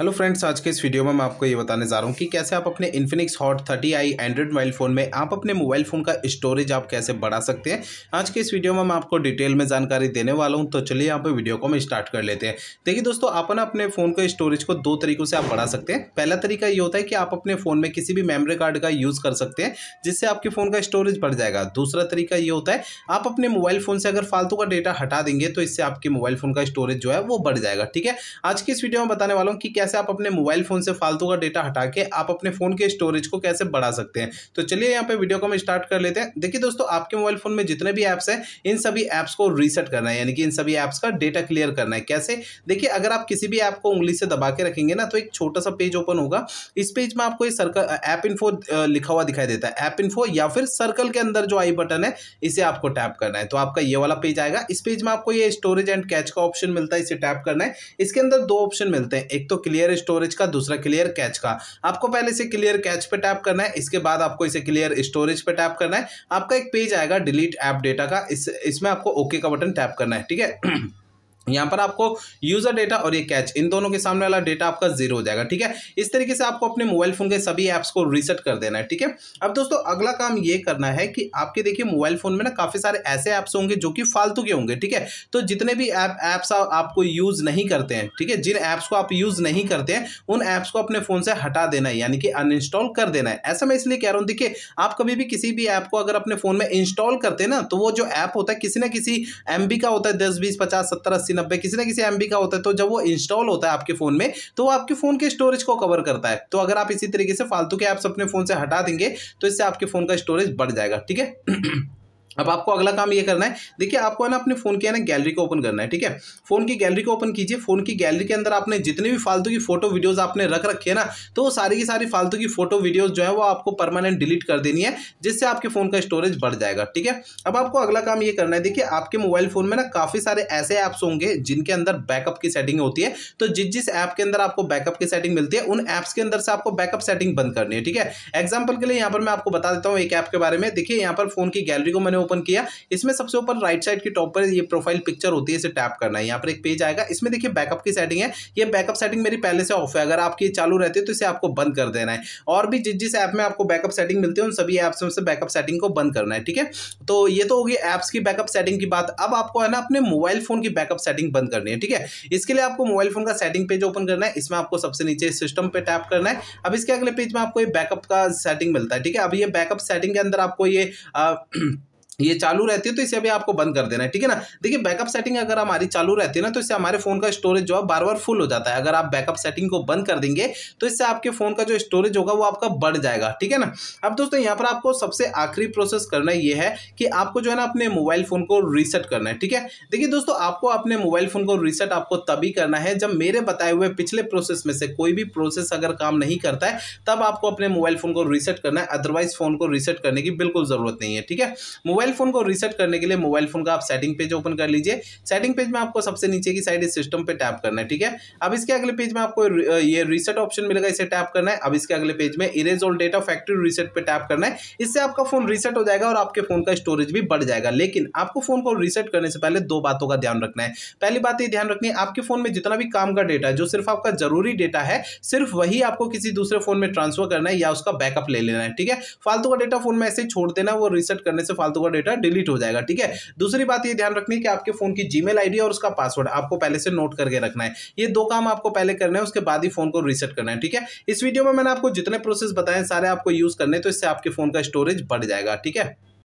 hello friends आज के इस वीडियो में मैं आपको ये बताने जा रहा हूँ कि कैसे आप अपने Infinix hot thirty I android mobile phone में आप अपने मोबाइल फ़ोन का स्टोरेज आप कैसे बढ़ा सकते हैं आज के इस वीडियो में मैं आपको डिटेल में जानकारी देने वाला हूँ तो चलिए यहाँ पे वीडियो को हम स्टार्ट कर लेते हैं देखिए दोस्तों आप ना अपने फ़ोन के स्टोरेज को दो तरीकों से आप बढ़ा सकते हैं पहला तरीका ये होता है कि आप अपने फ़ोन में किसी भी मेमरी कार्ड का यूज़ कर सकते हैं जिससे आपके फ़ोन का स्टोरेज बढ़ जाएगा दूसरा तरीका ये होता है आप अपने मोबाइल फ़ोन से अगर फालतू का डेटा हटा देंगे तो इससे आपके मोबाइल फ़ोन का स्टोरेज जो है वो बढ़ जाएगा ठीक है आज के इस वीडियो में बताने वाला हूँ कि क्या कैसे आप अपने मोबाइल फ़ोन से फालतू का डेटा हटा के आप अपने फ़ोन के स्टोरेज को कैसे बढ़ा सकते हैं तो चलिए यहाँ पे वीडियो को हम स्टार्ट कर लेते हैं देखिए दोस्तों आपके मोबाइल फ़ोन में जितने भी ऐप्स हैं इन सभी ऐप्स को रीसेट करना है यानी कि इन सभी ऐप्स का डेटा क्लियर करना है कैसे देखिए अगर आप किसी भी ऐप को उंगली से दबा के रखेंगे ना तो एक छोटा सा पेज ओपन होगा इस पेज में आपको सर्कल ऐप इन्फो लिखा हुआ दिखाई देता है ऐप इन्फो या फिर सर्कल के अंदर जो आई बटन है इसे आपको टैप करना है तो आपका ये वाला पेज आएगा इस पेज में आपको ये स्टोरेज एंड कैच का ऑप्शन मिलता है इसे टैप करना है इसके अंदर दो ऑप्शन मिलते हैं एक तो क्लियर क्लियर स्टोरेज का दूसरा क्लियर कैच का आपको पहले इसे क्लियर कैच पे टैप करना है इसके बाद आपको इसे क्लियर स्टोरेज पे टैप करना है आपका एक पेज आएगा डिलीट ऐप डेटा का इस इसमें आपको ओके का बटन टैप करना है ठीक है यहाँ पर आपको यूजर डेटा और ये कैच इन दोनों के सामने वाला डेटा आपका जीरो हो जाएगा ठीक है इस तरीके से आपको अपने मोबाइल फोन के सभी ऐप्स को रीसेट कर देना है ठीक है अब दोस्तों अगला काम ये करना है कि आपके देखिए मोबाइल फोन में ना काफी सारे ऐसे ऐप्स होंगे जो कि फालतू के होंगे ठीक है तो जितने भी ऐप ऐप्स आप, आपको यूज नहीं करते हैं ठीक है जिन ऐप्स को आप यूज नहीं करते हैं उन ऐप्स को अपने फोन से हटा देना है यानी कि अनइंस्टॉल कर देना है ऐसा मैं इसलिए कह रहा हूँ देखिए आप कभी भी किसी भी ऐप को अगर अपने फोन में इंस्टॉल करते हैं ना तो वो जो ऐप होता है किसी ना किसी एम का होता है दस बीस पचास सत्तर अस्सी नब्बे किसी ना किसी एम का होता है तो जब वो इंस्टॉल होता है आपके फ़ोन में तो वो आपके फ़ोन के स्टोरेज को कवर करता है तो अगर आप इसी तरीके से फालतू के ऐप्स अपने फ़ोन से हटा देंगे तो इससे आपके फ़ोन का स्टोरेज बढ़ जाएगा ठीक है अब आपको अगला काम ये करना है देखिए आपको है ना अपने फ़ोन की है ना गैलरी को ओपन करना है ठीक है फ़ोन की गैलरी को ओपन कीजिए फ़ोन की गैलरी के अंदर आपने जितने भी फालतू की फोटो वीडियोस आपने रख रखी है ना तो वो सारी की सारी फालतू की फोटो वीडियोस जो है वो आपको परमानेंट डिलीट कर देनी है जिससे आपके फ़ोन का स्टोरेज बढ़ जाएगा ठीक है अब आपको अगला काम ये करना है देखिए आपके मोबाइल फ़ोन में ना काफ़ी सारे ऐसे ऐप्स होंगे जिनके अंदर बैकअप की सेटिंग होती है तो जिस जिस ऐप के अंदर आपको बैकअप की सेटिंग मिलती है उन ऐप्स के अंदर से आपको बैकअप सेटिंग बंद करनी है ठीक है एग्जाम्पल के लिए यहाँ पर मैं आपको बता देता हूँ एक ऐप के बारे में देखिए यहाँ पर फ़ोन की गैलरी को मैंने ओपन किया इसमें सबसे ऊपर राइट साइड की टॉप पर ये प्रोफाइल पिक्चर होती है इसे टैप करना है यहाँ पर एक पेज आएगा इसमें देखिए बैकअप की सेटिंग है ये बैकअप सेटिंग मेरी पहले से ऑफ है अगर आपकी चालू रहती है तो इसे आपको बंद कर देना है और भी जिस जिस ऐप में आपको बैकअप सेटिंग मिलती है उन सभी ऐप्स में से बैकअप सेटिंग को बंद करना है ठीक है तो ये तो होगी ऐप्स की बैकअप सेटिंग की बात अब आपको है ना अपने मोबाइल फोन की बैकअप सेटिंग बंद करनी है ठीक है इसके लिए आपको मोबाइल फोन का सेटिंग पेज ओपन करना है इसमें आपको सबसे नीचे सिस्टम पर टैप करना है अब इसके अगले पेज में आपको ये बैकअप का सेटिंग मिलता है ठीक है अब ये बैकअप सेटिंग के अंदर आपको ये आ, ये चालू रहती है तो इसे अभी आपको बंद कर देना है ठीक है ना देखिए बैकअप सेटिंग अगर हमारी चालू रहती है ना तो इससे हमारे फोन का स्टोरेज जो है बार बार फुल हो जाता है अगर आप बैकअप सेटिंग को बंद कर देंगे तो इससे आपके फोन का जो स्टोरेज होगा वो आपका बढ़ जाएगा ठीक है ना अब दोस्तों यहाँ पर आपको सबसे आखिरी प्रोसेस करना यह है कि आपको जो है ना अपने मोबाइल फोन को रीसेट करना है ठीक है देखिए दोस्तों आपको अपने मोबाइल फोन को रीसेट आपको तभी करना है जब मेरे बताए हुए पिछले प्रोसेस में से कोई भी प्रोसेस अगर काम नहीं करता है तब आपको अपने मोबाइल फोन को रीसेट करना है अदरवाइज फोन को रीसेट करने की बिल्कुल जरूरत नहीं है ठीक है मोबाइल मोबाइल फोन को रीसेट करने के लिए मोबाइल फोन का आप सेटिंग पेज ओपन कर लीजिए सेटिंग पेज में आपको सबसे नीचे की साइड सिस्टम पे टैप करना है ठीक है अब इसके अगले पेज में आपको ये रीसेट ऑप्शन मिलेगा इसे टैप करना है अब इसके अगले पेज में erase all data factory reset पर टैप करना है इससे आपका फोन रीसेट हो जाएगा और आपके फोन का स्टोरेज भी बढ़ जाएगा लेकिन आपको फोन को रीसेट करने से पहले दो बातों का ध्यान रखना है पहली बात यह ध्यान रखनी है आपके फोन में जितना भी काम का डेटा है जो सिर्फ आपका जरूरी डेटा है सिर्फ वही आपको किसी दूसरे फोन में ट्रांसफर करना है या उसका बैकअप ले लेना है ठीक है फालतू का डेटा फोन में ऐसे छोड़ देना वो रीसेट करने से फालतू का डेटा डिलीट हो जाएगा ठीक है दूसरी बात ये ध्यान रखनी है कि आपके फोन की जीमेल आईडी और उसका पासवर्ड आपको पहले से नोट करके रखना है ये दो काम आपको पहले करना है उसके बाद ही फोन को रीसेट करना है ठीक है इस वीडियो में मैंने आपको जितने प्रोसेस बताए सारे आपको यूज करने तो इससे आपके फोन का स्टोरेज बढ़ जाएगा ठीक है